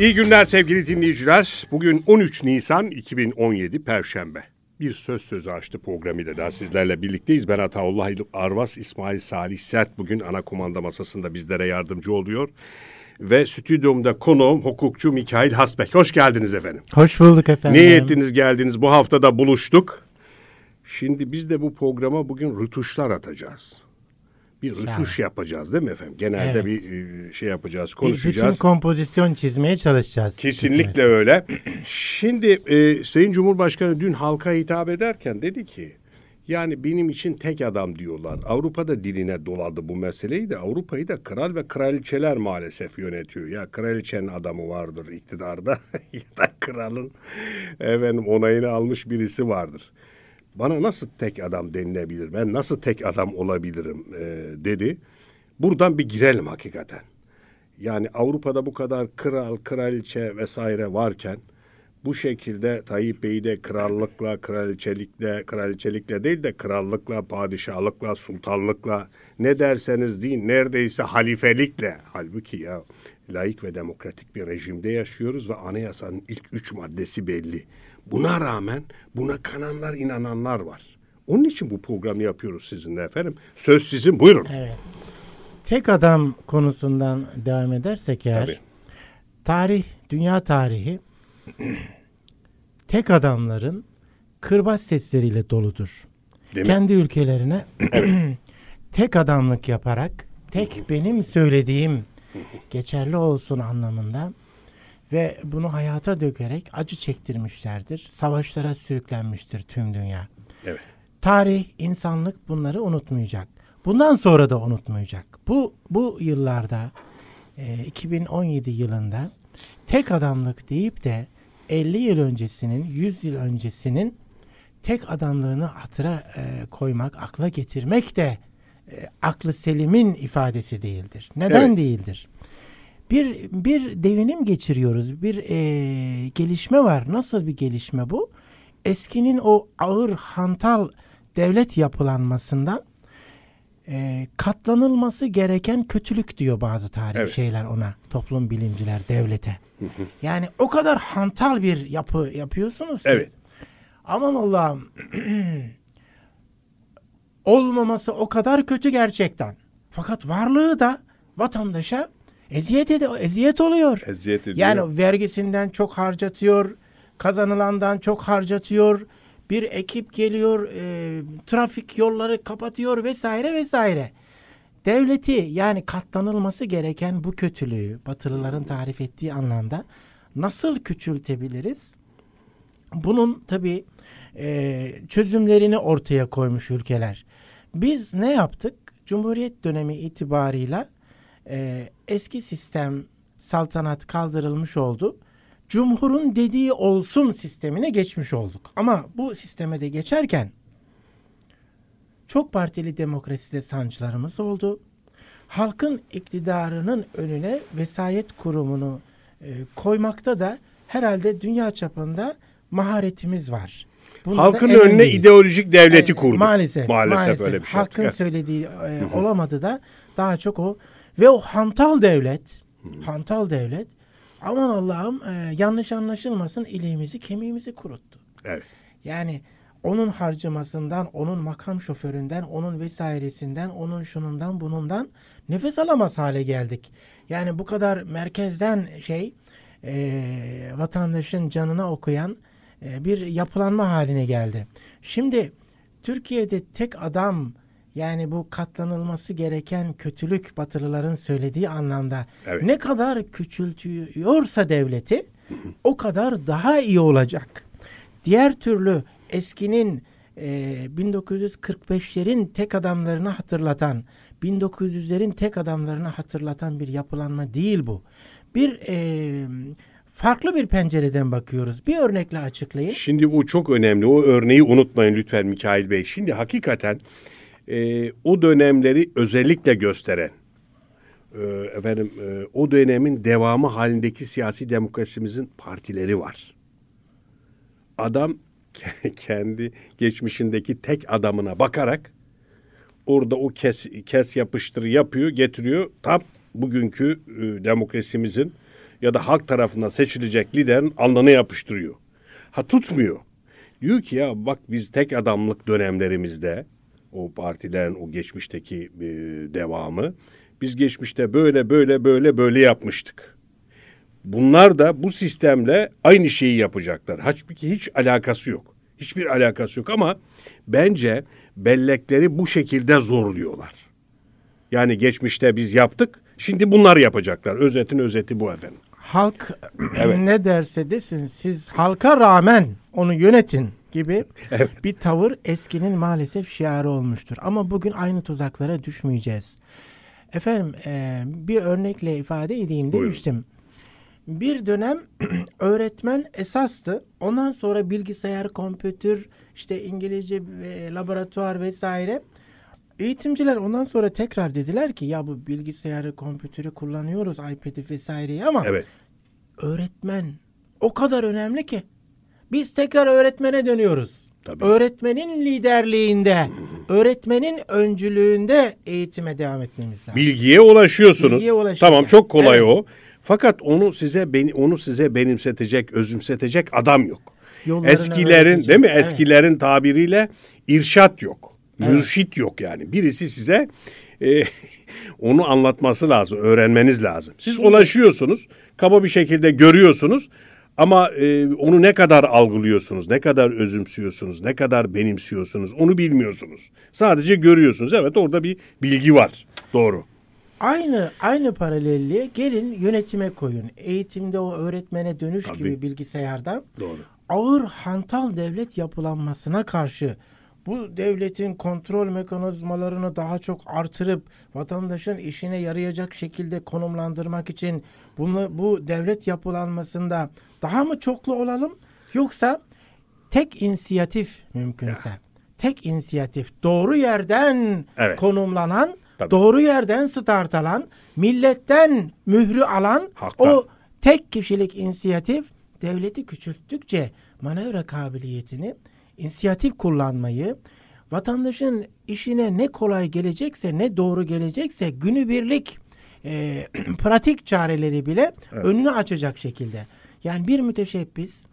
İyi günler sevgili dinleyiciler. Bugün 13 Nisan 2017 Perşembe. Bir söz sözü açtı programıyla daha sizlerle birlikteyiz. Ben Ataullah Arvas, İsmail Salih Sert bugün ana kumanda masasında bizlere yardımcı oluyor. Ve stüdyomda konuğum hukukçu Mikail Hasbek. Hoş geldiniz efendim. Hoş bulduk efendim. Ne ettiniz geldiniz bu haftada buluştuk. Şimdi biz de bu programa bugün rütuşlar atacağız bir rütuş yani. yapacağız değil mi efendim? Genelde evet. bir e, şey yapacağız, konuşacağız. Bir bütün kompozisyon çizmeye çalışacağız. Kesinlikle çizmesi. öyle. Şimdi e, Sayın Cumhurbaşkanı dün halka hitap ederken dedi ki yani benim için tek adam diyorlar. Avrupa'da diline doladı bu meseleyi de Avrupa'yı da kral ve kraliçeler maalesef yönetiyor. Ya kraliçenin adamı vardır iktidarda ya da kralın efendim onayını almış birisi vardır bana nasıl tek adam denilebilir? Ben nasıl tek adam olabilirim e, dedi. Buradan bir girelim hakikaten. Yani Avrupa'da bu kadar kral, kraliçe vesaire varken bu şekilde Tayyip Bey'i de krallıkla, kraliçelikle, kraliçelikle değil de krallıkla, padişahlıkla, sultanlıkla ne derseniz deyin neredeyse halifelikle. Halbuki ya laik ve demokratik bir rejimde yaşıyoruz ve anayasanın ilk üç maddesi belli. Buna rağmen buna kananlar, inananlar var. Onun için bu programı yapıyoruz sizinle efendim. Söz sizin buyurun. Evet. Tek adam konusundan devam edersek eğer Tabii. tarih, dünya tarihi tek adamların kırbaç sesleriyle doludur. Değil Kendi mi? ülkelerine tek adamlık yaparak tek benim söylediğim geçerli olsun anlamında ve bunu hayata dökerek acı çektirmişlerdir. Savaşlara sürüklenmiştir tüm dünya. Evet. Tarih, insanlık bunları unutmayacak. Bundan sonra da unutmayacak. Bu bu yıllarda e, 2017 yılında tek adamlık deyip de 50 yıl öncesinin, 100 yıl öncesinin tek adamlığını hatıra e, koymak, akla getirmek de e, aklı selimin ifadesi değildir. Neden evet. değildir? bir bir devinim geçiriyoruz. Bir e, gelişme var. Nasıl bir gelişme bu? Eskinin o ağır hantal devlet yapılanmasından e, katlanılması gereken kötülük diyor bazı tarih evet. şeyler ona. Toplum bilimciler devlete. yani o kadar hantal bir yapı yapıyorsunuz ki. Evet. Aman Allah'ım. olmaması o kadar kötü gerçekten. Fakat varlığı da vatandaşa Eziyet ed- eziyet oluyor. Eziyet ediyor. Yani vergisinden çok harcatıyor, kazanılandan çok harcatıyor. Bir ekip geliyor, e, trafik yolları kapatıyor vesaire vesaire. Devleti yani katlanılması gereken bu kötülüğü Batılıların tarif ettiği anlamda nasıl küçültebiliriz? Bunun tabii e, çözümlerini ortaya koymuş ülkeler. Biz ne yaptık? Cumhuriyet dönemi itibarıyla e, eski sistem saltanat kaldırılmış oldu. Cumhurun dediği olsun sistemine geçmiş olduk. Ama bu sisteme de geçerken çok partili demokraside sancılarımız oldu. Halkın iktidarının önüne vesayet kurumunu e, koymakta da herhalde dünya çapında maharetimiz var. Bunda Halkın önüne değiliz. ideolojik devleti e, kurdu. Maalesef. Maalesef, maalesef öyle bir şey. Halkın söylediği e, olamadı da daha çok o ve o hantal devlet, hantal devlet aman Allah'ım e, yanlış anlaşılmasın iliğimizi kemiğimizi kuruttu. Evet. Yani onun harcamasından, onun makam şoföründen, onun vesairesinden, onun şunundan bunundan nefes alamaz hale geldik. Yani bu kadar merkezden şey e, vatandaşın canına okuyan e, bir yapılanma haline geldi. Şimdi Türkiye'de tek adam yani bu katlanılması gereken kötülük Batılıların söylediği anlamda evet. ne kadar küçültüyorsa devleti o kadar daha iyi olacak. Diğer türlü eskinin e, 1945'lerin tek adamlarını hatırlatan, 1900'lerin tek adamlarını hatırlatan bir yapılanma değil bu. Bir e, farklı bir pencereden bakıyoruz. Bir örnekle açıklayın. Şimdi bu çok önemli. O örneği unutmayın lütfen Mikail Bey. Şimdi hakikaten e, o dönemleri özellikle gösteren e, efendim e, o dönemin devamı halindeki siyasi demokrasimizin partileri var. Adam kendi geçmişindeki tek adamına bakarak orada o kes kes yapıştır yapıyor, getiriyor. Tam bugünkü e, demokrasimizin ya da halk tarafından seçilecek liderin alnına yapıştırıyor. Ha tutmuyor. Diyor ki ya bak biz tek adamlık dönemlerimizde o partilerin o geçmişteki e, devamı. Biz geçmişte böyle böyle böyle böyle yapmıştık. Bunlar da bu sistemle aynı şeyi yapacaklar. Halbuki hiç alakası yok. Hiçbir alakası yok ama bence bellekleri bu şekilde zorluyorlar. Yani geçmişte biz yaptık, şimdi bunlar yapacaklar. Özetin özeti bu efendim. Halk evet. ne derse desin siz halka rağmen onu yönetin gibi evet. bir tavır eskinin maalesef şiarı olmuştur. Ama bugün aynı tuzaklara düşmeyeceğiz. Efendim e, bir örnekle ifade edeyim demiştim. Buyurun. Bir dönem öğretmen esastı. Ondan sonra bilgisayar, kompütür, işte İngilizce e, laboratuvar vesaire. Eğitimciler ondan sonra tekrar dediler ki ya bu bilgisayarı, kompütürü kullanıyoruz, iPad'i vesaireyi ama evet. öğretmen o kadar önemli ki biz tekrar öğretmene dönüyoruz. Tabii. Öğretmenin liderliğinde, öğretmenin öncülüğünde eğitime devam etmemiz lazım. Bilgiye ulaşıyorsunuz. Bilgiye ulaşıyor. Tamam çok kolay evet. o. Fakat onu size beni onu size benimsetecek, özümsetecek adam yok. Yollarını Eskilerin öğretecek. değil mi? Evet. Eskilerin tabiriyle irşat yok. Evet. yok yani. Birisi size e, onu anlatması lazım, öğrenmeniz lazım. Siz ulaşıyorsunuz, kaba bir şekilde görüyorsunuz. Ama e, onu ne kadar algılıyorsunuz, ne kadar özümsüyorsunuz, ne kadar benimsiyorsunuz onu bilmiyorsunuz. Sadece görüyorsunuz. Evet orada bir bilgi var. Doğru. Aynı aynı paralelliği gelin yönetime koyun. Eğitimde o öğretmene dönüş Tabii. gibi bilgisayardan Doğru. ağır hantal devlet yapılanmasına karşı bu devletin kontrol mekanizmalarını daha çok artırıp vatandaşın işine yarayacak şekilde konumlandırmak için bunu bu devlet yapılanmasında daha mı çoklu olalım yoksa tek inisiyatif mümkünse. Ya. Tek inisiyatif doğru yerden evet. konumlanan, Tabii. doğru yerden start alan, milletten mührü alan Haktan. o tek kişilik inisiyatif devleti küçülttükçe manevra kabiliyetini, inisiyatif kullanmayı, vatandaşın işine ne kolay gelecekse ne doğru gelecekse günübirlik e, pratik çareleri bile evet. önünü açacak şekilde yani bir müteşebbis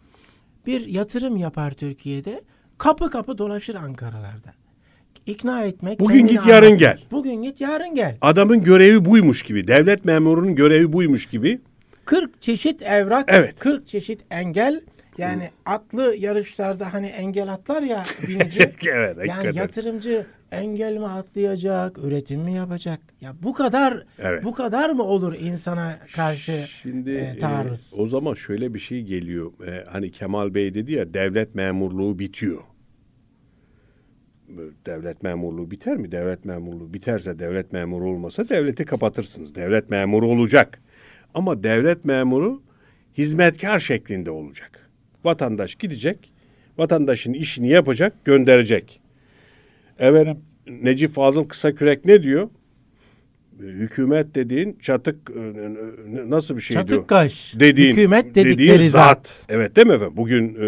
bir yatırım yapar Türkiye'de kapı kapı dolaşır Ankara'larda. İkna etmek. Bugün git anlatır. yarın gel. Bugün git yarın gel. Adamın görevi buymuş gibi. Devlet memurunun görevi buymuş gibi. 40 çeşit evrak, evet. 40 çeşit engel yani atlı yarışlarda hani engel atlar ya binici. evet, yani yatırımcı engel mi atlayacak, üretim mi yapacak? Ya bu kadar evet. bu kadar mı olur insana karşı e, Şimdi, e, taarruz? E, o zaman şöyle bir şey geliyor. E, hani Kemal Bey dedi ya devlet memurluğu bitiyor. Devlet memurluğu biter mi? Devlet memurluğu biterse devlet memuru olmasa devleti kapatırsınız. Devlet memuru olacak. Ama devlet memuru hizmetkar şeklinde olacak. Vatandaş gidecek, vatandaşın işini yapacak, gönderecek. Efendim Necip Fazıl Kısakürek ne diyor? E, hükümet dediğin çatık e, nasıl bir şey çatık diyor? Çatık kaş. Dediğin, Hükümet dediğin zat. zat. Evet değil mi efendim? Bugün e,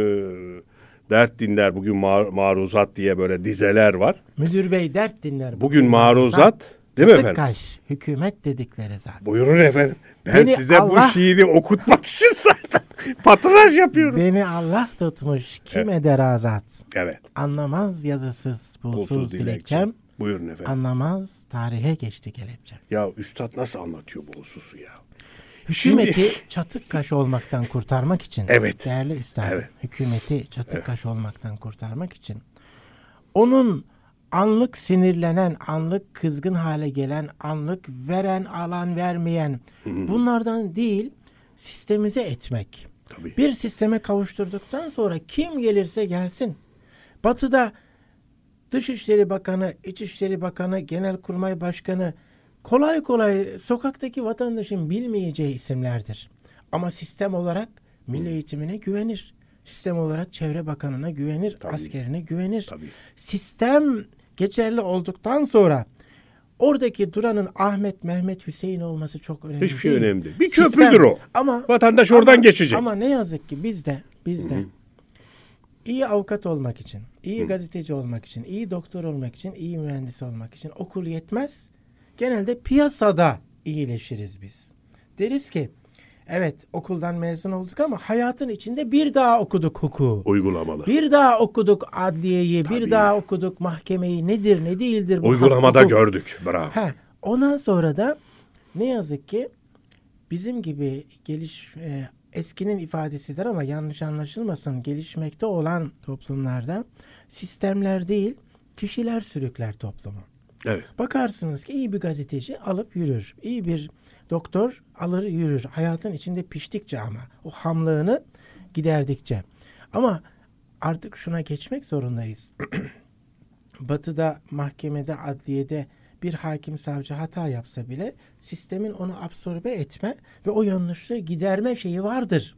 dert dinler, bugün mar maruzat diye böyle dizeler var. Müdür bey dert dinler. Bugün maruzat, Değil mi efendim? Kaş, hükümet dedikleri zaten. Buyurun efendim. Ben beni size Allah, bu şiiri okutmak için zaten patronaj yapıyorum. Beni Allah tutmuş. Kim evet. eder azat? Evet. Anlamaz yazısız bulsuz, bulsuz dilekçem. Buyurun efendim. Anlamaz tarihe geçti kelepçem. Ya üstad nasıl anlatıyor bu hususu ya? Hükümeti Şimdi... çatık kaş olmaktan kurtarmak için. Evet. Değerli Üstad. Evet. Hükümeti çatık evet. kaş olmaktan kurtarmak için. Onun anlık sinirlenen, anlık kızgın hale gelen, anlık veren, alan, vermeyen bunlardan değil sistemize etmek. Tabii. Bir sisteme kavuşturduktan sonra kim gelirse gelsin. Batı'da Dışişleri Bakanı, İçişleri Bakanı, Genelkurmay Başkanı kolay kolay sokaktaki vatandaşın bilmeyeceği isimlerdir. Ama sistem olarak milli eğitimine güvenir. Sistem olarak çevre bakanına güvenir, Tabii. askerine güvenir. Tabii. Sistem geçerli olduktan sonra oradaki duranın Ahmet, Mehmet, Hüseyin olması çok önemli. Hiçbir şey değil. önemli değil. Bir Sistem, köprüdür o. Ama vatandaş oradan ama, geçecek. Ama ne yazık ki bizde bizde iyi avukat olmak için, iyi Hı. gazeteci olmak için, iyi doktor olmak için, iyi mühendis olmak için okul yetmez. Genelde piyasada iyileşiriz biz. Deriz ki Evet okuldan mezun olduk ama hayatın içinde bir daha okuduk hukuku. Uygulamalı. Bir daha okuduk adliyeyi, Tabii. bir daha okuduk mahkemeyi nedir ne değildir. Bu Uygulamada hukuk. gördük bravo. Ha, ondan sonra da ne yazık ki bizim gibi geliş e, eskinin ifadesidir ama yanlış anlaşılmasın gelişmekte olan toplumlarda sistemler değil kişiler sürükler toplumu. Evet. Bakarsınız ki iyi bir gazeteci alıp yürür. İyi bir doktor alır yürür. Hayatın içinde piştikçe ama o hamlığını giderdikçe. Ama artık şuna geçmek zorundayız. Batı'da, mahkemede, adliyede bir hakim savcı hata yapsa bile sistemin onu absorbe etme ve o yanlışlığı giderme şeyi vardır.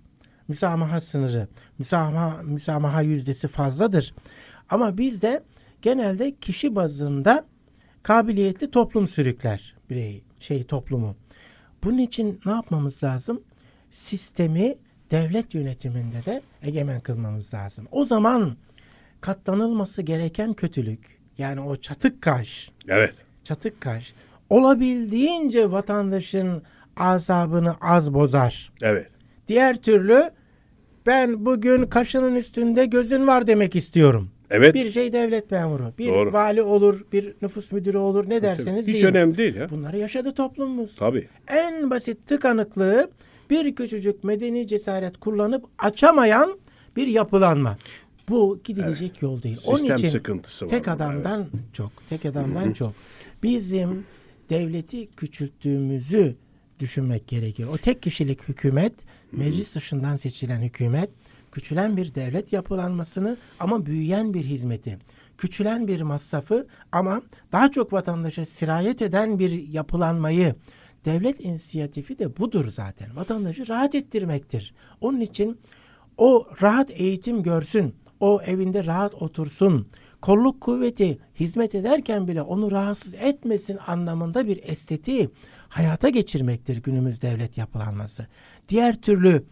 Müsamaha sınırı, müsamaha, müsamaha yüzdesi fazladır. Ama bizde genelde kişi bazında kabiliyetli toplum sürükler bireyi, şey toplumu. Bunun için ne yapmamız lazım? Sistemi devlet yönetiminde de egemen kılmamız lazım. O zaman katlanılması gereken kötülük yani o çatık kaş. Evet. Çatık kaş olabildiğince vatandaşın azabını az bozar. Evet. Diğer türlü ben bugün kaşının üstünde gözün var demek istiyorum. Evet. Bir şey devlet memuru, bir Doğru. vali olur, bir nüfus müdürü olur ne derseniz Hiç deyin. önemli değil ya. Bunları yaşadı toplumumuz. Tabii. En basit tıkanıklığı bir küçücük medeni cesaret kullanıp açamayan bir yapılanma. Bu gidilecek evet. yol değil. Sistem Onun için sıkıntısı var. Tek adamdan evet. çok, tek adamdan çok. Bizim devleti küçülttüğümüzü düşünmek gerekiyor. O tek kişilik hükümet, meclis dışından seçilen hükümet küçülen bir devlet yapılanmasını ama büyüyen bir hizmeti, küçülen bir masrafı ama daha çok vatandaşa sirayet eden bir yapılanmayı devlet inisiyatifi de budur zaten. Vatandaşı rahat ettirmektir. Onun için o rahat eğitim görsün, o evinde rahat otursun, kolluk kuvveti hizmet ederken bile onu rahatsız etmesin anlamında bir estetiği hayata geçirmektir günümüz devlet yapılanması. Diğer türlü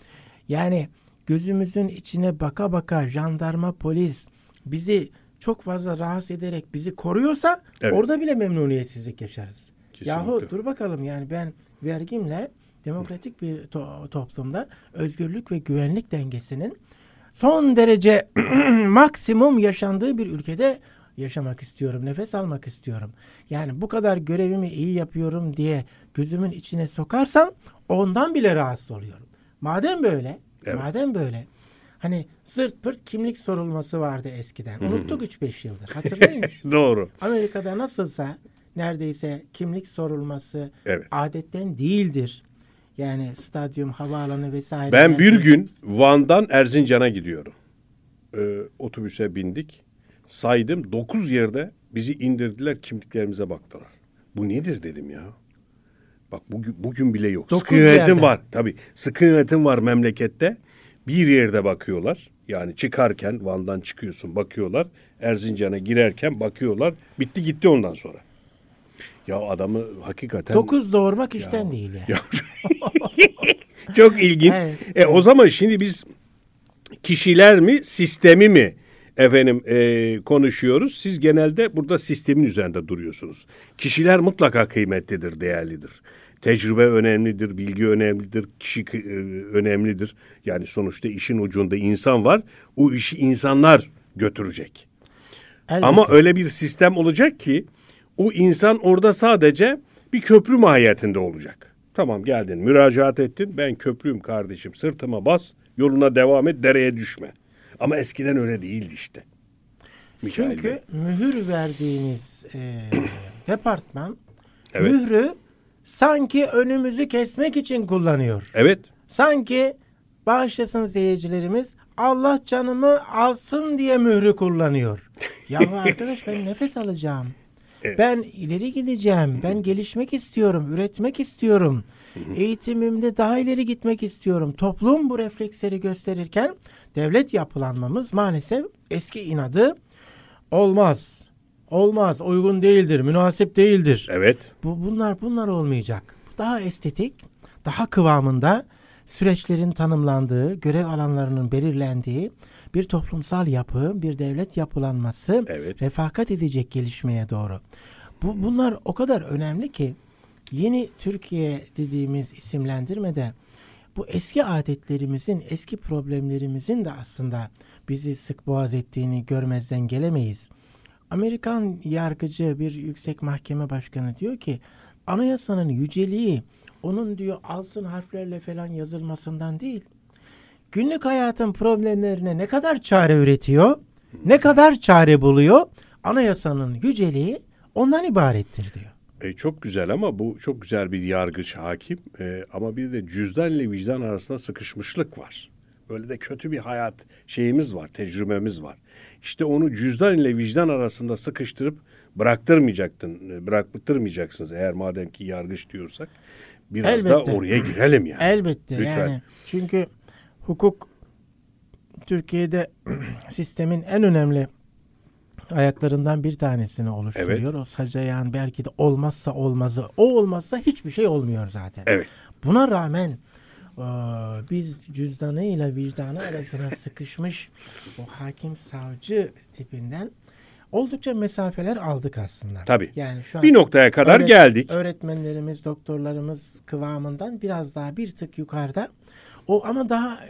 yani gözümüzün içine baka baka jandarma, polis bizi çok fazla rahatsız ederek bizi koruyorsa evet. orada bile memnuniyetsizlik yaşarız. Kesinlikle. Yahu dur bakalım yani ben vergimle demokratik bir to- toplumda özgürlük ve güvenlik dengesinin son derece maksimum yaşandığı bir ülkede yaşamak istiyorum, nefes almak istiyorum. Yani bu kadar görevimi iyi yapıyorum diye gözümün içine sokarsam ondan bile rahatsız oluyorum. Madem böyle Evet. Madem böyle hani zırt pırt kimlik sorulması vardı eskiden. Hmm. Unuttuk 3-5 yıldır. Hatırlayınız. Doğru. Amerika'da nasılsa neredeyse kimlik sorulması evet. adetten değildir. Yani stadyum, havaalanı vesaire. Ben bir gün Van'dan Erzincan'a gidiyorum. Ee, otobüse bindik. Saydım 9 yerde bizi indirdiler kimliklerimize baktılar. Bu nedir dedim ya. Bak bugün, bugün bile yok. Dokuz sıkı yönetim yerden. var. Tabii sıkı yönetim var memlekette. Bir yerde bakıyorlar. Yani çıkarken Van'dan çıkıyorsun bakıyorlar. Erzincan'a girerken bakıyorlar. Bitti gitti ondan sonra. Ya adamı hakikaten... Dokuz doğurmak ya, işten değil. Ya, çok ilginç. Evet. E, o zaman şimdi biz kişiler mi sistemi mi efendim e, konuşuyoruz. Siz genelde burada sistemin üzerinde duruyorsunuz. Kişiler mutlaka kıymetlidir, değerlidir. Tecrübe önemlidir, bilgi önemlidir, kişi e, önemlidir. Yani sonuçta işin ucunda insan var. O işi insanlar götürecek. Elbette. Ama öyle bir sistem olacak ki o insan orada sadece bir köprü mahiyetinde olacak. Tamam geldin, müracaat ettin. Ben köprüyüm kardeşim. Sırtıma bas, yoluna devam et, dereye düşme. Ama eskiden öyle değildi işte. Mikail Çünkü Bey. mühür verdiğiniz e, departman evet. mührü sanki önümüzü kesmek için kullanıyor. Evet. Sanki bağışlasın seyircilerimiz Allah canımı alsın diye mührü kullanıyor. ya arkadaş ben nefes alacağım. Evet. Ben ileri gideceğim. Ben gelişmek istiyorum, üretmek istiyorum. Eğitimimde daha ileri gitmek istiyorum. Toplum bu refleksleri gösterirken devlet yapılanmamız maalesef eski inadı olmaz. Olmaz, uygun değildir, münasip değildir. Evet. Bu, bunlar bunlar olmayacak. Daha estetik, daha kıvamında süreçlerin tanımlandığı, görev alanlarının belirlendiği bir toplumsal yapı, bir devlet yapılanması evet. refakat edecek gelişmeye doğru. Bu, bunlar o kadar önemli ki yeni Türkiye dediğimiz isimlendirmede bu eski adetlerimizin, eski problemlerimizin de aslında bizi sık boğaz ettiğini görmezden gelemeyiz. Amerikan yargıcı bir yüksek mahkeme başkanı diyor ki anayasanın yüceliği onun diyor altın harflerle falan yazılmasından değil. Günlük hayatın problemlerine ne kadar çare üretiyor, ne hmm. kadar çare buluyor anayasanın yüceliği ondan ibarettir diyor. E, çok güzel ama bu çok güzel bir yargıç hakim e, ama bir de cüzdenle vicdan arasında sıkışmışlık var öyle de kötü bir hayat şeyimiz var, tecrübemiz var. İşte onu cüzdan ile vicdan arasında sıkıştırıp bıraktırmayacaktın, bıraktırmayacaksınız eğer madem ki yargıç diyorsak. Biraz Elbette. da oraya girelim yani. Elbette Lütfen. yani. Çünkü hukuk Türkiye'de sistemin en önemli ayaklarından bir tanesini oluşturuyor. Evet. O sacayan belki de olmazsa olmazı. O olmazsa hiçbir şey olmuyor zaten. Evet. Buna rağmen biz cüzdanı ile vicdanı arasına sıkışmış o hakim savcı tipinden oldukça mesafeler aldık aslında. Tabii. Yani şu an bir noktaya kadar öğret- geldik. Öğretmenlerimiz, doktorlarımız kıvamından biraz daha bir tık yukarıda. O ama daha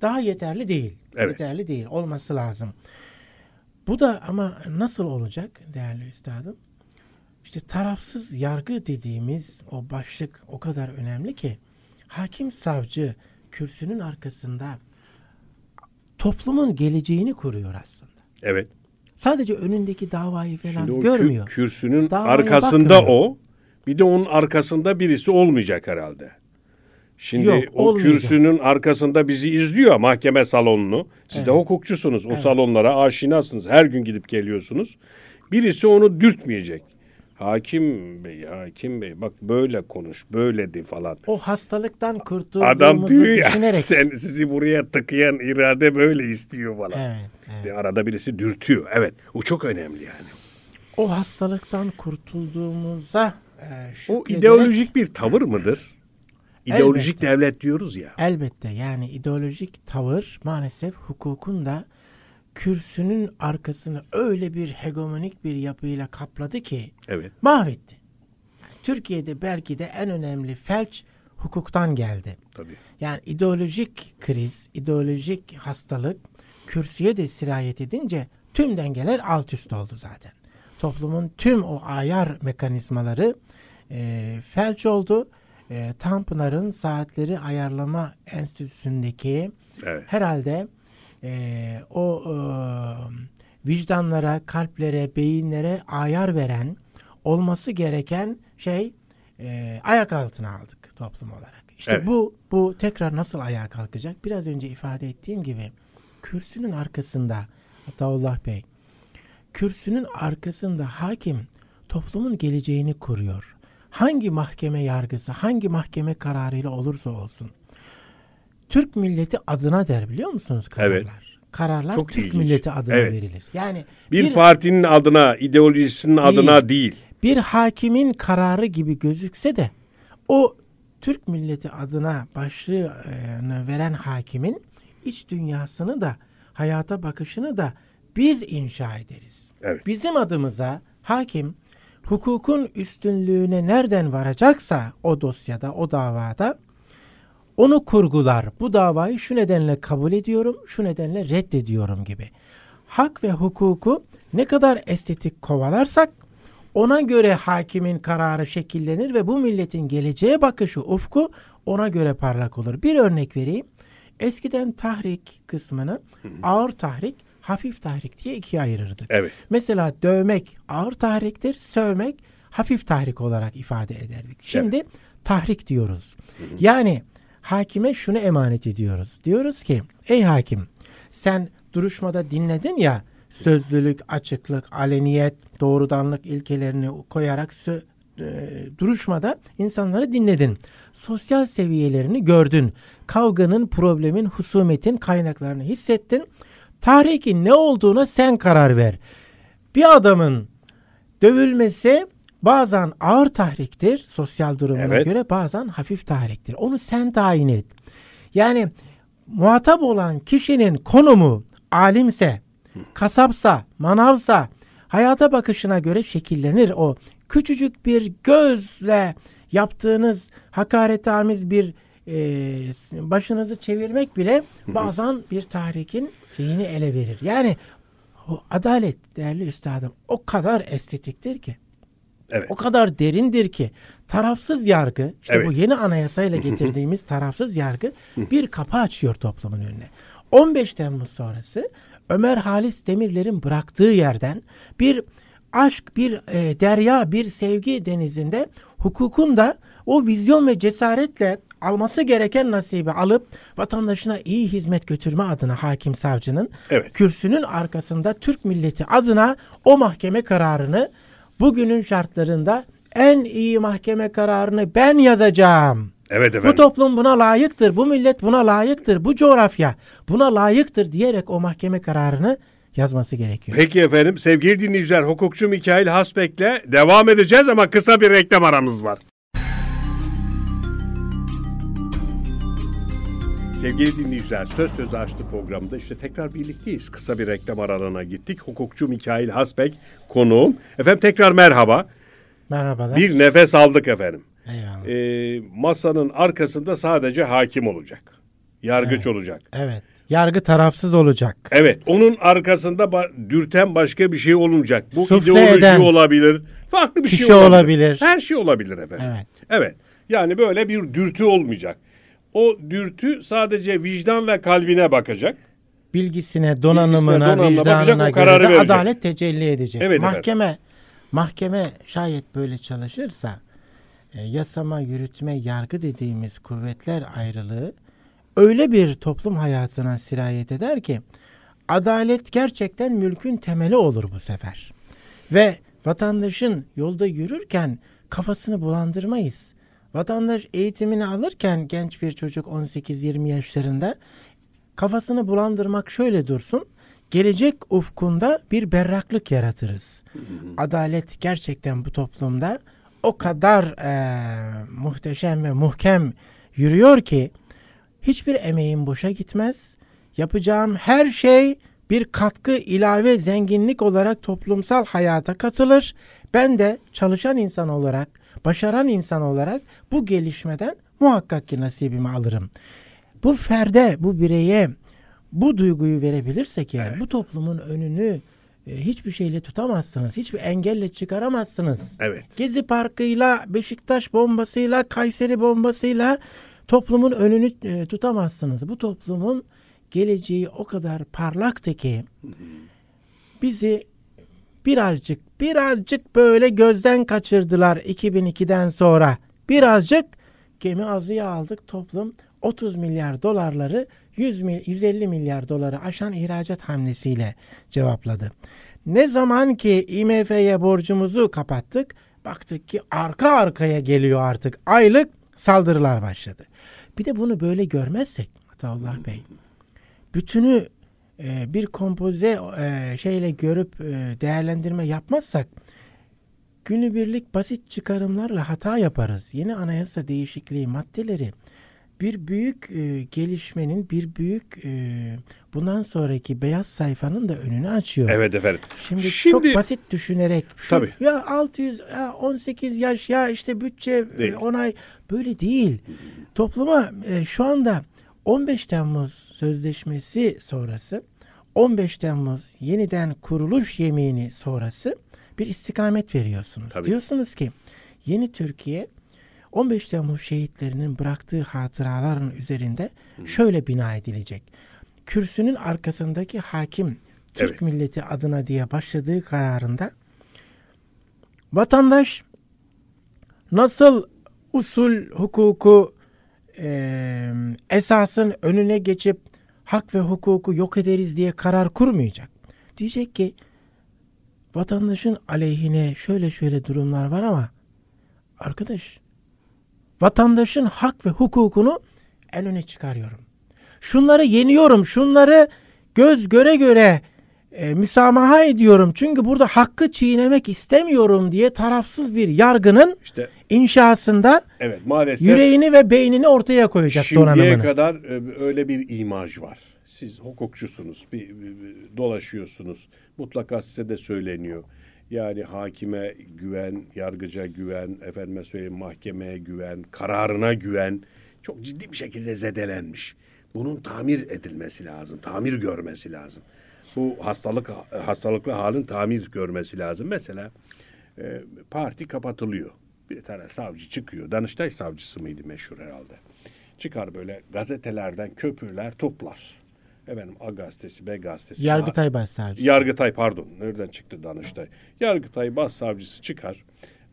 daha yeterli değil. Evet. Yeterli değil. Olması lazım. Bu da ama nasıl olacak değerli üstadım? İşte tarafsız yargı dediğimiz o başlık o kadar önemli ki hakim savcı kürsünün arkasında toplumun geleceğini kuruyor aslında. Evet. Sadece önündeki davayı falan Şimdi o görmüyor. kürsünün davaya arkasında bakmıyor. o. Bir de onun arkasında birisi olmayacak herhalde. Şimdi Yok, o olmayacak. kürsünün arkasında bizi izliyor mahkeme salonunu. Siz evet. de hukukçusunuz. O evet. salonlara aşinasınız. Her gün gidip geliyorsunuz. Birisi onu dürtmeyecek. Hakim Bey, Hakim Bey bak böyle konuş, böyledi falan. O hastalıktan kurtulduğumuzu Adam diyor ya, düşünerek. Sen sizi buraya tıkayan irade böyle istiyor falan. Evet, evet. arada birisi dürtüyor. Evet, o çok önemli yani. O hastalıktan kurtulduğumuza e, O ideolojik bir tavır mıdır? İdeolojik elbette, devlet diyoruz ya. Elbette yani ideolojik tavır maalesef hukukun da kürsünün arkasını öyle bir hegemonik bir yapıyla kapladı ki evet. mahvetti. Türkiye'de belki de en önemli felç hukuktan geldi. Tabii. Yani ideolojik kriz, ideolojik hastalık kürsüye de sirayet edince tüm dengeler alt üst oldu zaten. Toplumun tüm o ayar mekanizmaları e, felç oldu. E, Tanpınar'ın Saatleri Ayarlama Enstitüsü'ndeki evet. herhalde e, o e, vicdanlara, kalplere, beyinlere ayar veren olması gereken şey e, ayak altına aldık toplum olarak. İşte evet. bu bu tekrar nasıl ayağa kalkacak? Biraz önce ifade ettiğim gibi kürsünün arkasında Ataullah Bey kürsünün arkasında hakim toplumun geleceğini kuruyor. Hangi mahkeme yargısı, hangi mahkeme kararıyla olursa olsun Türk milleti adına der biliyor musunuz kararlar? Evet. Kararlar Çok Türk ilginç. milleti adına evet. verilir. Yani bir, bir partinin adına, ideolojisinin değil, adına değil. Bir hakimin kararı gibi gözükse de o Türk milleti adına başlığını veren hakimin iç dünyasını da hayata bakışını da biz inşa ederiz. Evet. Bizim adımıza hakim hukukun üstünlüğüne nereden varacaksa o dosyada, o davada onu kurgular. Bu davayı şu nedenle kabul ediyorum, şu nedenle reddediyorum gibi. Hak ve hukuku ne kadar estetik kovalarsak ona göre hakimin kararı şekillenir ve bu milletin geleceğe bakışı, ufku ona göre parlak olur. Bir örnek vereyim. Eskiden tahrik kısmını ağır tahrik, hafif tahrik diye ikiye ayırırdık. Evet. Mesela dövmek ağır tahriktir, sövmek hafif tahrik olarak ifade ederdik. Şimdi evet. tahrik diyoruz. Hı hı. Yani hakime şunu emanet ediyoruz. Diyoruz ki ey hakim sen duruşmada dinledin ya sözlülük, açıklık, aleniyet, doğrudanlık ilkelerini koyarak sö- e, duruşmada insanları dinledin. Sosyal seviyelerini gördün. Kavganın, problemin, husumetin kaynaklarını hissettin. Tahrikin ne olduğuna sen karar ver. Bir adamın dövülmesi Bazen ağır tahriktir sosyal durumuna evet. göre bazen hafif tahriktir. Onu sen tayin et. Yani muhatap olan kişinin konumu alimse, kasapsa, manavsa hayata bakışına göre şekillenir o. Küçücük bir gözle yaptığınız hakaretamiz bir e, başınızı çevirmek bile bazen bir tahrikin şeyini ele verir. Yani o adalet değerli üstadım o kadar estetiktir ki. Evet. O kadar derindir ki tarafsız yargı işte evet. bu yeni anayasayla getirdiğimiz tarafsız yargı bir kapı açıyor toplumun önüne. 15 Temmuz sonrası Ömer Halis Demirler'in bıraktığı yerden bir aşk, bir e, derya, bir sevgi denizinde hukukun da o vizyon ve cesaretle alması gereken nasibi alıp vatandaşına iyi hizmet götürme adına hakim savcının evet. kürsünün arkasında Türk milleti adına o mahkeme kararını bugünün şartlarında en iyi mahkeme kararını ben yazacağım. Evet efendim. Bu toplum buna layıktır, bu millet buna layıktır, bu coğrafya buna layıktır diyerek o mahkeme kararını yazması gerekiyor. Peki efendim sevgili dinleyiciler hukukçu Mikail Hasbek'le devam edeceğiz ama kısa bir reklam aramız var. Sevgili dinleyiciler, Söz Söz Açtı programında işte tekrar birlikteyiz. Kısa bir reklam aralığına gittik. Hukukçu Mikail Hasbek konuğum. Efendim tekrar merhaba. Merhabalar. Bir nefes aldık efendim. Eyvallah. Ee, masanın arkasında sadece hakim olacak. Yargıç evet. olacak. Evet. Yargı tarafsız olacak. Evet. Onun arkasında ba- dürten başka bir şey olmayacak. Bu Sufle ideoloji eden olabilir. Farklı bir şey kişi şey olabilir. olabilir. Her şey olabilir efendim. Evet. Evet. Yani böyle bir dürtü olmayacak o dürtü sadece vicdan ve kalbine bakacak. Bilgisine, donanımına, Bilgisine, donanımına vicdanına bakacak, göre de verecek. adalet tecelli edecek. Evet, mahkeme efendim. mahkeme şayet böyle çalışırsa e, yasama, yürütme, yargı dediğimiz kuvvetler ayrılığı öyle bir toplum hayatına sirayet eder ki adalet gerçekten mülkün temeli olur bu sefer. Ve vatandaşın yolda yürürken kafasını bulandırmayız. Vatandaş eğitimini alırken genç bir çocuk 18-20 yaşlarında kafasını bulandırmak şöyle dursun. Gelecek ufkunda bir berraklık yaratırız. Adalet gerçekten bu toplumda o kadar e, muhteşem ve muhkem yürüyor ki hiçbir emeğim boşa gitmez. Yapacağım her şey bir katkı, ilave, zenginlik olarak toplumsal hayata katılır. Ben de çalışan insan olarak başaran insan olarak bu gelişmeden muhakkak ki nasibimi alırım. Bu ferde, bu bireye bu duyguyu verebilirsek yani evet. bu toplumun önünü e, hiçbir şeyle tutamazsınız. Hiçbir engelle çıkaramazsınız. Evet. Gezi Parkı'yla, Beşiktaş bombasıyla, Kayseri bombasıyla toplumun önünü e, tutamazsınız. Bu toplumun geleceği o kadar parlaktı ki bizi birazcık birazcık böyle gözden kaçırdılar 2002'den sonra. Birazcık gemi azıya aldık toplum 30 milyar dolarları 100 mil, 150 milyar doları aşan ihracat hamlesiyle cevapladı. Ne zaman ki IMF'ye borcumuzu kapattık baktık ki arka arkaya geliyor artık aylık saldırılar başladı. Bir de bunu böyle görmezsek Allah Bey bütünü e, bir kompoze e, şeyle görüp e, değerlendirme yapmazsak günübirlik basit çıkarımlarla hata yaparız. Yeni anayasa değişikliği maddeleri bir büyük gelişmenin, bir büyük bundan sonraki beyaz sayfanın da önünü açıyor. Evet efendim. Şimdi, Şimdi çok basit düşünerek şu, tabii. ya 600 ya 18 yaş ya işte bütçe değil. onay böyle değil. Topluma şu anda 15 Temmuz sözleşmesi sonrası 15 Temmuz yeniden kuruluş yemini sonrası bir istikamet veriyorsunuz. Tabii. Diyorsunuz ki yeni Türkiye 15 Temmuz şehitlerinin bıraktığı hatıraların üzerinde hmm. şöyle bina edilecek. Kürsünün arkasındaki hakim Türk evet. milleti adına diye başladığı kararında vatandaş nasıl usul hukuku e, esasın önüne geçip hak ve hukuku yok ederiz diye karar kurmayacak. Diyecek ki vatandaşın aleyhine şöyle şöyle durumlar var ama arkadaş vatandaşın hak ve hukukunu en öne çıkarıyorum. Şunları yeniyorum, şunları göz göre göre e, müsamaha ediyorum çünkü burada hakkı çiğnemek istemiyorum diye tarafsız bir yargının işte inşasında evet maalesef yüreğini ve beynini ortaya koyacak şimdiye donanımını. Şimdiye kadar e, öyle bir imaj var. Siz hukukçusunuz, bir, bir, bir dolaşıyorsunuz. Mutlaka size de söyleniyor. Yani hakime güven, yargıca güven, efendime söyleyeyim mahkemeye güven, kararına güven çok ciddi bir şekilde zedelenmiş. Bunun tamir edilmesi lazım, tamir görmesi lazım bu hastalık hastalıklı halin tamir görmesi lazım. Mesela e, parti kapatılıyor. Bir tane savcı çıkıyor. Danıştay savcısı mıydı meşhur herhalde. Çıkar böyle gazetelerden köpürler toplar. Efendim A gazetesi, B gazetesi. Yargıtay Başsavcısı. Yargıtay pardon. Nereden çıktı Danıştay? Yargıtay Başsavcısı çıkar.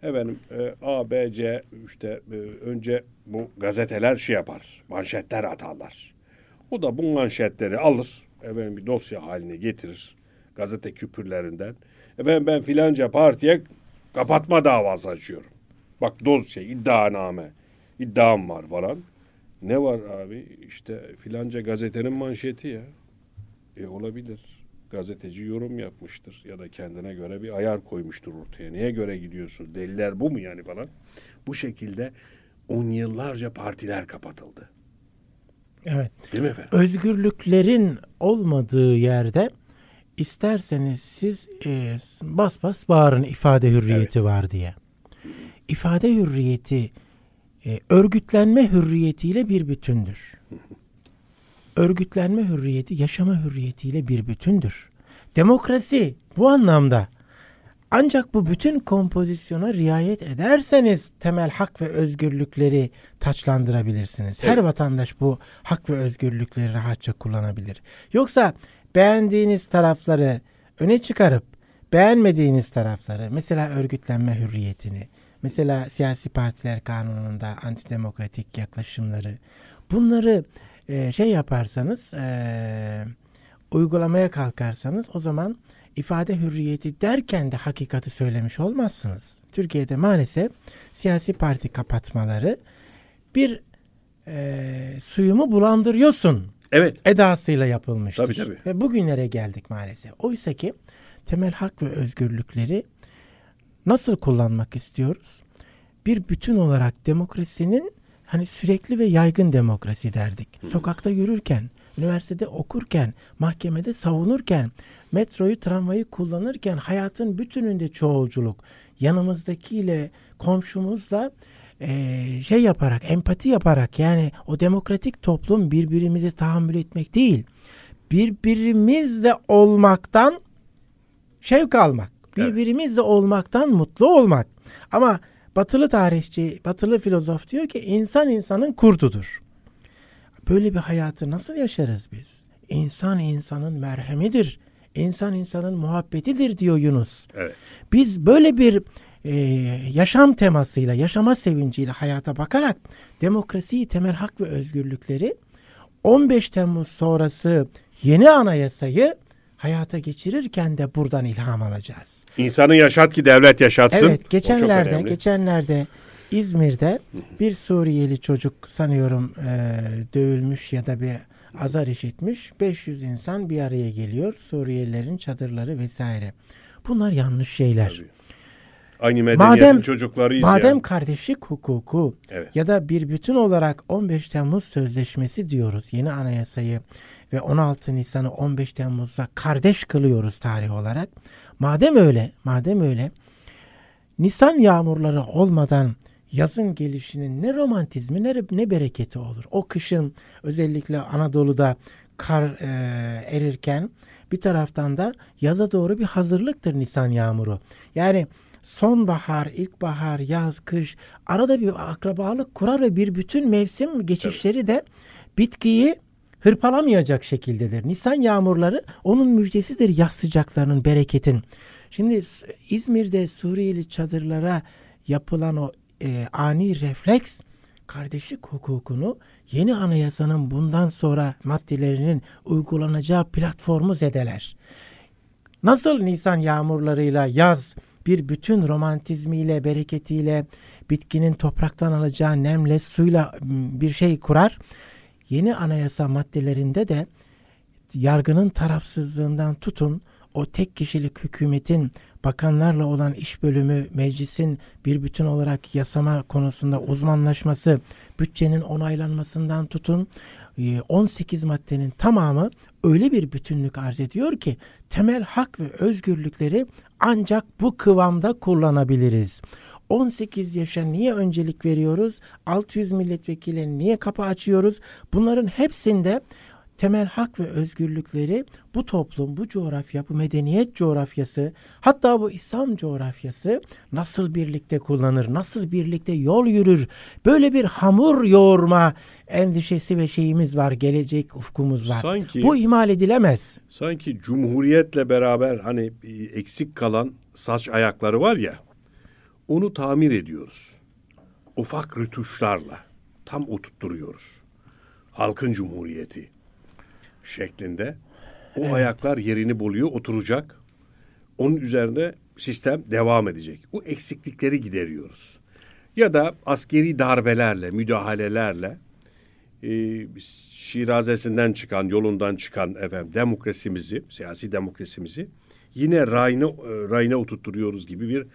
Efendim e, A, B, C işte e, önce bu gazeteler şey yapar. Manşetler atarlar. O da bu manşetleri alır efendim bir dosya haline getirir gazete küpürlerinden. Efendim ben filanca partiye kapatma davası açıyorum. Bak dosya, iddianame, iddiam var falan. Ne var abi? işte filanca gazetenin manşeti ya. E olabilir. Gazeteci yorum yapmıştır ya da kendine göre bir ayar koymuştur ortaya. Neye göre gidiyorsun? Deliller bu mu yani falan? Bu şekilde on yıllarca partiler kapatıldı. Evet. Değil mi efendim? Özgürlüklerin olmadığı yerde isterseniz siz e, bas bas bağırın ifade hürriyeti evet. var diye. İfade hürriyeti e, örgütlenme hürriyetiyle bir bütündür. örgütlenme hürriyeti yaşama hürriyetiyle bir bütündür. Demokrasi bu anlamda ancak bu bütün kompozisyona riayet ederseniz temel hak ve özgürlükleri taçlandırabilirsiniz. Her vatandaş bu hak ve özgürlükleri rahatça kullanabilir. Yoksa beğendiğiniz tarafları öne çıkarıp beğenmediğiniz tarafları mesela örgütlenme hürriyetini, mesela siyasi partiler kanununda antidemokratik yaklaşımları bunları e, şey yaparsanız e, uygulamaya kalkarsanız o zaman ifade hürriyeti derken de hakikati söylemiş olmazsınız. Türkiye'de maalesef siyasi parti kapatmaları bir e, suyumu bulandırıyorsun evet. edasıyla yapılmıştır. Tabii, tabii. Ve bugünlere geldik maalesef. Oysa ki temel hak ve özgürlükleri nasıl kullanmak istiyoruz? Bir bütün olarak demokrasinin hani sürekli ve yaygın demokrasi derdik. Sokakta yürürken üniversitede okurken, mahkemede savunurken, metroyu, tramvayı kullanırken hayatın bütününde çoğulculuk, yanımızdakiyle, komşumuzla e, şey yaparak, empati yaparak yani o demokratik toplum birbirimizi tahammül etmek değil, birbirimizle olmaktan şevk almak, birbirimizle olmaktan mutlu olmak. Ama batılı tarihçi, batılı filozof diyor ki insan insanın kurdudur. Böyle bir hayatı nasıl yaşarız biz? İnsan insanın merhemidir. İnsan insanın muhabbetidir diyor Yunus. Evet. Biz böyle bir e, yaşam temasıyla, yaşama sevinciyle hayata bakarak demokrasiyi, temel hak ve özgürlükleri 15 Temmuz sonrası yeni anayasayı hayata geçirirken de buradan ilham alacağız. İnsanı yaşat ki devlet yaşatsın. Evet, geçenlerde geçenlerde İzmir'de bir Suriyeli çocuk sanıyorum e, dövülmüş ya da bir azar işitmiş. 500 insan bir araya geliyor. Suriyelilerin çadırları vesaire. Bunlar yanlış şeyler. Tabii. Aynı madem, çocuklarıyız Madem yani. kardeşlik hukuku evet. ya da bir bütün olarak 15 Temmuz Sözleşmesi diyoruz yeni anayasayı ve 16 Nisan'ı 15 Temmuz'a kardeş kılıyoruz tarih olarak. Madem öyle, madem öyle Nisan yağmurları olmadan yazın gelişinin ne romantizmi ne, ne bereketi olur. O kışın özellikle Anadolu'da kar e, erirken bir taraftan da yaza doğru bir hazırlıktır Nisan yağmuru. Yani sonbahar, ilkbahar, yaz, kış arada bir akrabalık kurar ve bir bütün mevsim geçişleri de bitkiyi hırpalamayacak şekildedir. Nisan yağmurları onun müjdesidir yaz sıcaklarının, bereketin. Şimdi İzmir'de Suriyeli çadırlara yapılan o e, ani refleks kardeşlik hukukunu yeni anayasanın bundan sonra maddelerinin uygulanacağı platformu zedeler. Nasıl Nisan yağmurlarıyla yaz bir bütün romantizmiyle, bereketiyle, bitkinin topraktan alacağı nemle, suyla ıı, bir şey kurar. Yeni anayasa maddelerinde de yargının tarafsızlığından tutun, o tek kişilik hükümetin bakanlarla olan iş bölümü, meclisin bir bütün olarak yasama konusunda uzmanlaşması, bütçenin onaylanmasından tutun 18 e, maddenin tamamı öyle bir bütünlük arz ediyor ki temel hak ve özgürlükleri ancak bu kıvamda kullanabiliriz. 18 yaşa niye öncelik veriyoruz? 600 milletvekili niye kapı açıyoruz? Bunların hepsinde temel hak ve özgürlükleri bu toplum, bu coğrafya, bu medeniyet coğrafyası, hatta bu İslam coğrafyası nasıl birlikte kullanır, nasıl birlikte yol yürür? Böyle bir hamur yoğurma endişesi ve şeyimiz var, gelecek ufkumuz var. Sanki, bu ihmal edilemez. Sanki cumhuriyetle beraber hani e, eksik kalan saç ayakları var ya, onu tamir ediyoruz. Ufak rütuşlarla tam oturtturuyoruz. Halkın Cumhuriyeti şeklinde. O evet. ayaklar yerini buluyor, oturacak. Onun üzerine sistem devam edecek. Bu eksiklikleri gideriyoruz. Ya da askeri darbelerle, müdahalelerle e, şirazesinden çıkan, yolundan çıkan efendim demokrasimizi, siyasi demokrasimizi yine rayına, e, rayına oturtturuyoruz gibi bir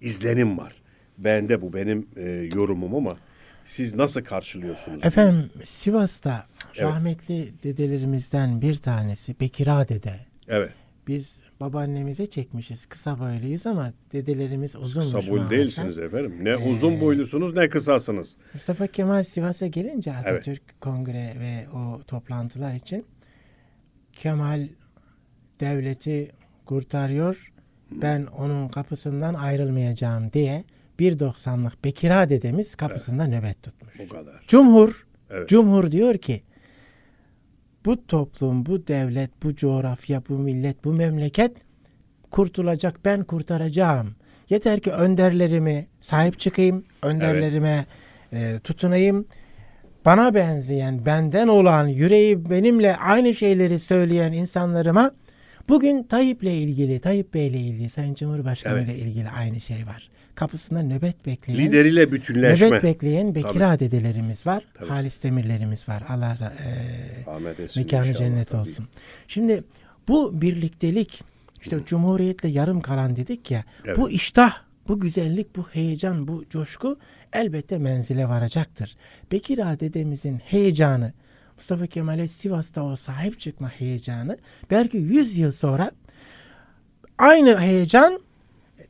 izlenim var. Bende bu benim e, yorumum ama siz nasıl karşılıyorsunuz? Efendim Sivas'ta evet. rahmetli dedelerimizden bir tanesi Bekira dede. Evet. Biz babaannemize çekmişiz. Kısa boyluyuz ama dedelerimiz uzunmuş Kısa boylu değilsiniz efendim. Ne ee, uzun boylusunuz ne kısasınız. Mustafa Kemal Sivas'a gelince Atatürk evet. Kongre ve o toplantılar için Kemal devleti kurtarıyor. Ben onun kapısından ayrılmayacağım diye 1.90'lık Bekira dedemiz kapısında evet. nöbet tutmuş. Bu kadar. Cumhur, evet. Cumhur diyor ki bu toplum, bu devlet, bu coğrafya, bu millet, bu memleket kurtulacak, ben kurtaracağım. Yeter ki önderlerimi sahip çıkayım, önderlerime evet. e, tutunayım. Bana benzeyen, benden olan, yüreği benimle aynı şeyleri söyleyen insanlarıma bugün Tayyip'le ilgili, Tayyip Bey'le ilgili, Sayın Cumhurbaşkanı evet. ile ilgili aynı şey var kapısında nöbet bekleyen lideriyle bütünleşme. Nöbet bekleyen bekir Tabii. adedelerimiz var. Tabii. Halis demirlerimiz var. Allah e, mekanı cennet Tabii. olsun. Şimdi bu birliktelik işte Hı. cumhuriyetle yarım kalan dedik ya. Evet. Bu iştah, bu güzellik, bu heyecan, bu coşku elbette menzile varacaktır. Bekir adedemizin heyecanı, Mustafa Kemal'e Sivas'ta o sahip çıkma heyecanı belki 100 yıl sonra aynı heyecan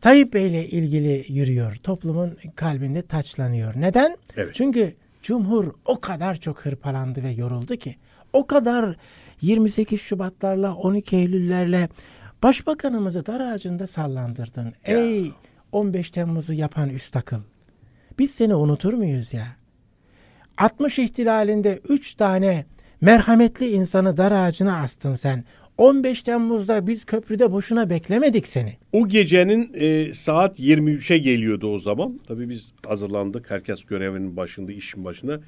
Tayyip Bey ile ilgili yürüyor. Toplumun kalbinde taçlanıyor. Neden? Evet. Çünkü Cumhur o kadar çok hırpalandı ve yoruldu ki. O kadar 28 Şubatlarla 12 Eylüllerle başbakanımızı dar ağacında sallandırdın. Ya. Ey 15 Temmuz'u yapan üst akıl. Biz seni unutur muyuz ya? 60 ihtilalinde 3 tane merhametli insanı dar ağacına astın sen. 15 Temmuz'da biz köprüde boşuna beklemedik seni. O gecenin e, saat 23'e geliyordu o zaman. Tabii biz hazırlandık. Herkes görevinin başında, işin başında.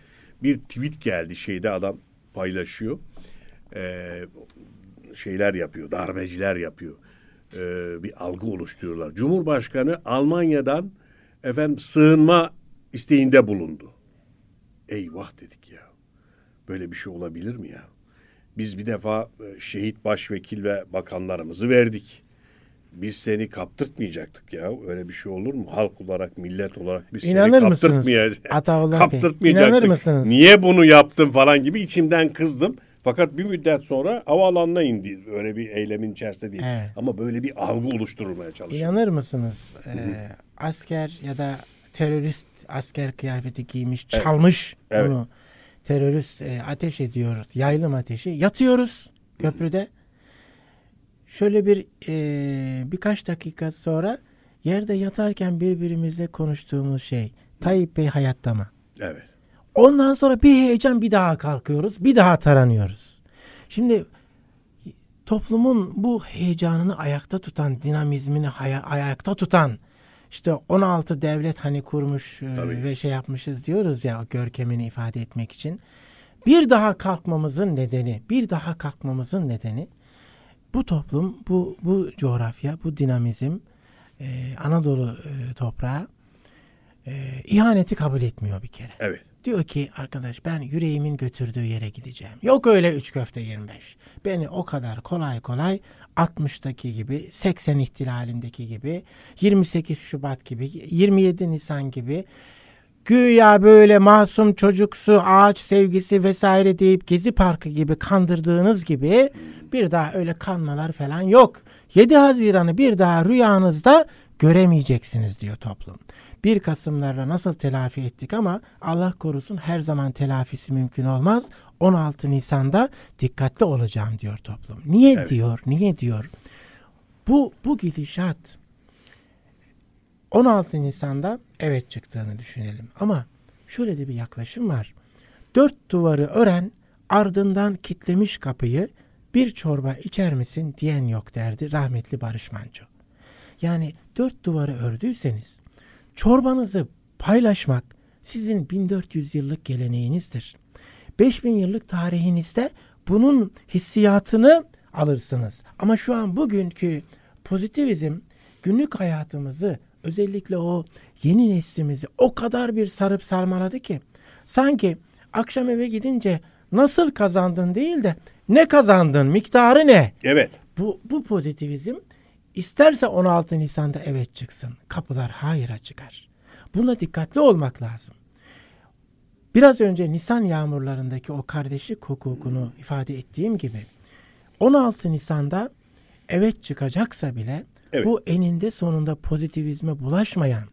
Bir tweet geldi şeyde adam paylaşıyor. E, şeyler yapıyor, darbeciler yapıyor. E, bir algı oluşturuyorlar. Cumhurbaşkanı Almanya'dan efendim sığınma isteğinde bulundu. Eyvah dedik ya. Böyle bir şey olabilir mi ya? Biz bir defa e, şehit başvekil ve bakanlarımızı verdik. Biz seni kaptırtmayacaktık ya. Öyle bir şey olur mu? Halk olarak, millet olarak biz İnanır seni kaptırtmayacaktık. kaptırtmayacaktık. İnanır mısınız? Niye bunu yaptın falan gibi içimden kızdım. Fakat bir müddet sonra havaalanına indi. Öyle bir eylemin içerisinde değil. Evet. Ama böyle bir algı oluşturulmaya çalışıyor. İnanır mısınız? Ee, asker ya da terörist asker kıyafeti giymiş, çalmış evet. bunu. Evet terörist e, ateş ediyor yaylım ateşi yatıyoruz köprüde şöyle bir e, birkaç dakika sonra yerde yatarken birbirimizle konuştuğumuz şey Tayyip Bey hayatta mı? Evet. Ondan sonra bir heyecan bir daha kalkıyoruz bir daha taranıyoruz. Şimdi toplumun bu heyecanını ayakta tutan dinamizmini hay ayakta tutan işte 16 devlet hani kurmuş e, Tabii. ve şey yapmışız diyoruz ya görkemini ifade etmek için. Bir daha kalkmamızın nedeni, bir daha kalkmamızın nedeni bu toplum, bu bu coğrafya, bu dinamizm e, Anadolu e, toprağı e, ihaneti kabul etmiyor bir kere. Evet. Diyor ki arkadaş ben yüreğimin götürdüğü yere gideceğim. Yok öyle üç köfte 25. Beni o kadar kolay kolay 60'daki gibi, 80 ihtilalindeki gibi, 28 Şubat gibi, 27 Nisan gibi güya böyle masum çocuksu, ağaç sevgisi vesaire deyip Gezi Parkı gibi kandırdığınız gibi bir daha öyle kanmalar falan yok. 7 Haziran'ı bir daha rüyanızda göremeyeceksiniz diyor toplum bir Kasımlarla nasıl telafi ettik ama Allah korusun her zaman telafisi mümkün olmaz. 16 Nisan'da dikkatli olacağım diyor toplum. Niye evet. diyor? Niye diyor? Bu bu gidişat 16 Nisan'da evet çıktığını düşünelim ama şöyle de bir yaklaşım var. Dört duvarı ören ardından kitlemiş kapıyı bir çorba içer misin diyen yok derdi rahmetli Barış Manço. Yani dört duvarı ördüyseniz Çorbanızı paylaşmak sizin 1400 yıllık geleneğinizdir. 5000 yıllık tarihinizde bunun hissiyatını alırsınız. Ama şu an bugünkü pozitivizm günlük hayatımızı özellikle o yeni neslimizi o kadar bir sarıp sarmaladı ki sanki akşam eve gidince nasıl kazandın değil de ne kazandın miktarı ne? Evet. Bu, bu pozitivizm İsterse 16 Nisan'da evet çıksın, kapılar hayıra çıkar. Buna dikkatli olmak lazım. Biraz önce Nisan yağmurlarındaki o kardeşlik hukukunu ifade ettiğim gibi 16 Nisan'da evet çıkacaksa bile evet. bu eninde sonunda pozitivizme bulaşmayan,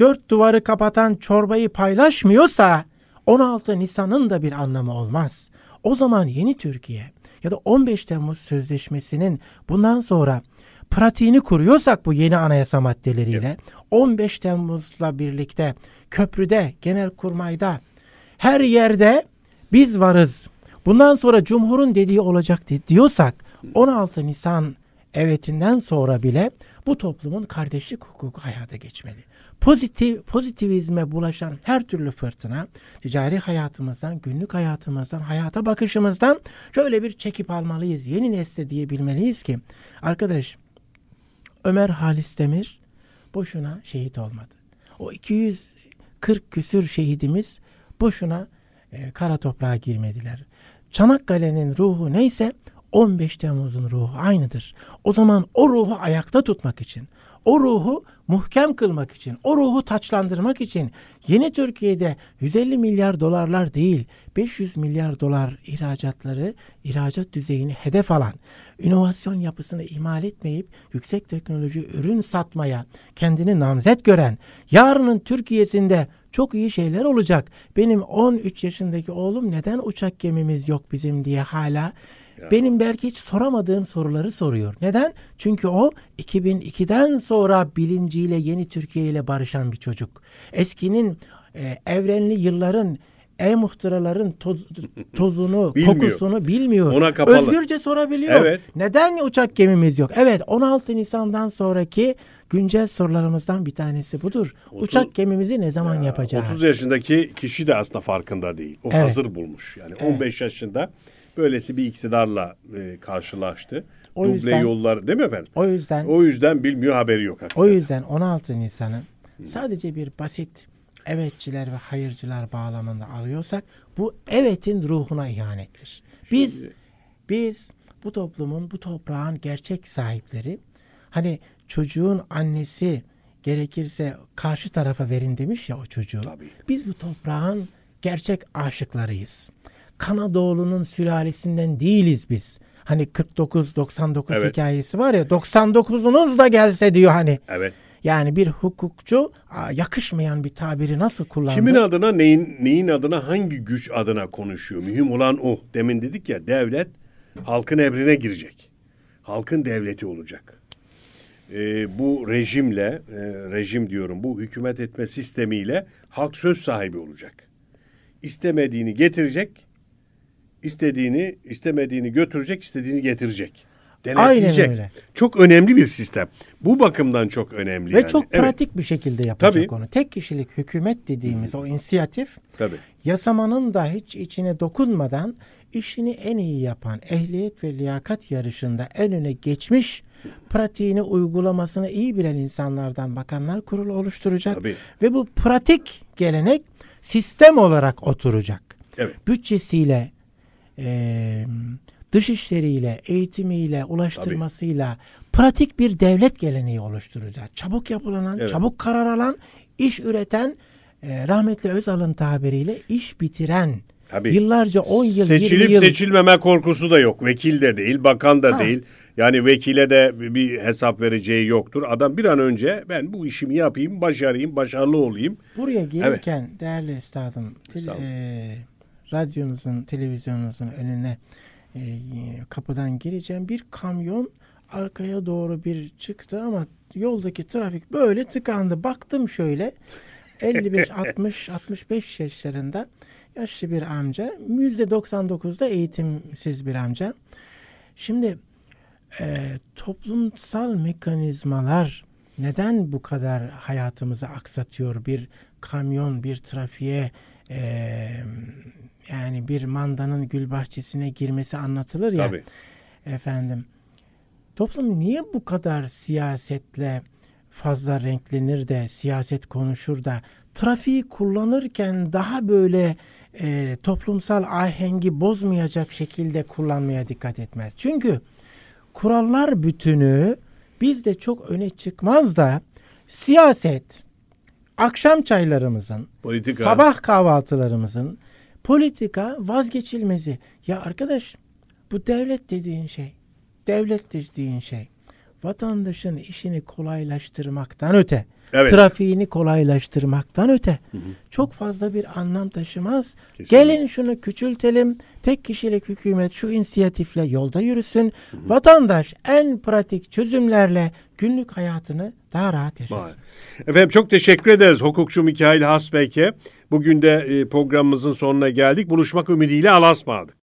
dört duvarı kapatan çorbayı paylaşmıyorsa 16 Nisan'ın da bir anlamı olmaz. O zaman yeni Türkiye ya da 15 Temmuz Sözleşmesi'nin bundan sonra pratiğini kuruyorsak bu yeni anayasa maddeleriyle evet. 15 Temmuz'la birlikte köprüde, genel kurmayda her yerde biz varız. Bundan sonra Cumhur'un dediği olacak diyorsak 16 Nisan evetinden sonra bile bu toplumun kardeşlik hukuku hayata geçmeli. Pozitif, pozitivizme bulaşan her türlü fırtına ticari hayatımızdan, günlük hayatımızdan, hayata bakışımızdan şöyle bir çekip almalıyız. Yeni nesle diyebilmeliyiz ki arkadaş Ömer Halis Demir boşuna şehit olmadı. O 240 küsür şehidimiz boşuna e, kara toprağa girmediler. Çanakkale'nin ruhu neyse 15 Temmuz'un ruhu aynıdır. O zaman o ruhu ayakta tutmak için, o ruhu muhkem kılmak için, o ruhu taçlandırmak için yeni Türkiye'de 150 milyar dolarlar değil, 500 milyar dolar ihracatları, ihracat düzeyini hedef alan, inovasyon yapısını ihmal etmeyip yüksek teknoloji ürün satmaya kendini namzet gören, yarının Türkiye'sinde çok iyi şeyler olacak. Benim 13 yaşındaki oğlum neden uçak gemimiz yok bizim diye hala benim belki hiç soramadığım soruları soruyor. Neden? Çünkü o 2002'den sonra bilinciyle yeni Türkiye ile barışan bir çocuk. Eskinin e, evrenli yılların e-muhtıraların to tozunu, bilmiyor. kokusunu bilmiyor. Ona kapalı. Özgürce sorabiliyor. Evet. Neden uçak gemimiz yok? Evet 16 Nisan'dan sonraki güncel sorularımızdan bir tanesi budur. 30, uçak gemimizi ne zaman ya, yapacağız? 30 yaşındaki kişi de aslında farkında değil. O evet. hazır bulmuş. Yani evet. 15 yaşında böylesi bir iktidarla e, karşılaştı. O Duble yüzden, yollar değil mi efendim? O yüzden o yüzden bilmiyor haberi yok hakikaten. O yüzden 16 Nisan'ı sadece bir basit evetçiler ve hayırcılar bağlamında alıyorsak bu evetin ruhuna ihanettir. Biz Şimdi... biz bu toplumun, bu toprağın gerçek sahipleri hani çocuğun annesi gerekirse karşı tarafa verin demiş ya o çocuğu. Tabii. Biz bu toprağın gerçek aşıklarıyız. Kanadoğlu'nun sülalesinden değiliz biz. Hani 49-99 evet. hikayesi var ya 99'unuz da gelse diyor hani. Evet. Yani bir hukukçu yakışmayan bir tabiri nasıl kullandı? Kimin adına neyin neyin adına hangi güç adına konuşuyor? Mühim olan o. Demin dedik ya devlet halkın emrine girecek. Halkın devleti olacak. Ee, bu rejimle e, rejim diyorum bu hükümet etme sistemiyle halk söz sahibi olacak. İstemediğini getirecek istediğini, istemediğini götürecek, istediğini getirecek. Denetleyecek. Aynen öyle. Çok önemli bir sistem. Bu bakımdan çok önemli. Ve yani. çok pratik evet. bir şekilde yapacak Tabii. onu. Tek kişilik hükümet dediğimiz hmm. o inisiyatif Tabii. yasamanın da hiç içine dokunmadan işini en iyi yapan ehliyet ve liyakat yarışında en öne geçmiş pratiğini uygulamasını iyi bilen insanlardan bakanlar kurulu oluşturacak. Tabii. Ve bu pratik gelenek sistem olarak oturacak. Evet. Bütçesiyle, e, dışişleriyle, eğitimiyle, ulaştırmasıyla Tabii. pratik bir devlet geleneği oluşturacak. Çabuk yapılan, evet. çabuk karar alan, iş üreten, e, rahmetli Özal'ın tabiriyle iş bitiren Tabii. Yıllarca 10 yıl, Seçilip 20 yıl. seçilmeme korkusu da yok. Vekil de değil, bakan da ha. değil. Yani vekile de bir hesap vereceği yoktur. Adam bir an önce ben bu işimi yapayım, başarayım, başarılı olayım. Buraya gelirken evet. değerli üstadım, e, radyonuzun, televizyonunuzun önüne e, kapıdan gireceğim. Bir kamyon arkaya doğru bir çıktı ama yoldaki trafik böyle tıkandı. Baktım şöyle 55, 60, 65 yaşlarında yaşlı bir amca. %99'da eğitimsiz bir amca. Şimdi e, toplumsal mekanizmalar neden bu kadar hayatımızı aksatıyor? Bir kamyon, bir trafiğe, e, yani bir mandanın gül bahçesine girmesi anlatılır ya. Tabii. Efendim toplum niye bu kadar siyasetle fazla renklenir de siyaset konuşur da trafiği kullanırken daha böyle e, toplumsal ahengi bozmayacak şekilde kullanmaya dikkat etmez. Çünkü kurallar bütünü bizde çok öne çıkmaz da siyaset akşam çaylarımızın, politika. sabah kahvaltılarımızın politika vazgeçilmezi. Ya arkadaş bu devlet dediğin şey, devlet dediğin şey vatandaşın işini kolaylaştırmaktan öte, evet. trafiğini kolaylaştırmaktan öte hı hı. çok fazla bir anlam taşımaz. Kesinlikle. Gelin şunu küçültelim. Tek kişilik hükümet şu inisiyatifle yolda yürüsün. Hı hı. Vatandaş en pratik çözümlerle günlük hayatını daha rahat yaşasın. Efendim çok teşekkür ederiz hukukçu Mikail Hasbeyke. Bugün de e, programımızın sonuna geldik. Buluşmak ümidiyle Alasma